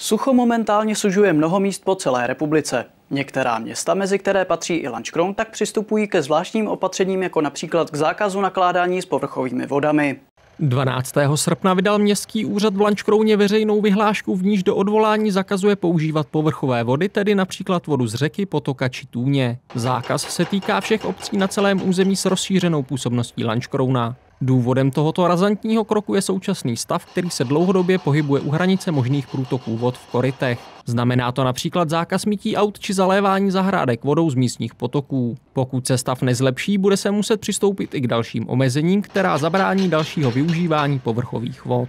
Sucho momentálně sužuje mnoho míst po celé republice. Některá města, mezi které patří i Lanchkron, tak přistupují ke zvláštním opatřením, jako například k zákazu nakládání s povrchovými vodami. 12. srpna vydal městský úřad v Lančkrouně veřejnou vyhlášku, v níž do odvolání zakazuje používat povrchové vody, tedy například vodu z řeky, potoka či tůně. Zákaz se týká všech obcí na celém území s rozšířenou působností Lančkrouna. Důvodem tohoto razantního kroku je současný stav, který se dlouhodobě pohybuje u hranice možných průtoků vod v korytech. Znamená to například zákaz mytí aut či zalévání zahrádek vodou z místních potoků. Pokud se stav nezlepší, bude se muset přistoupit i k dalším omezením, která zabrání dalšího využívání povrchových vod.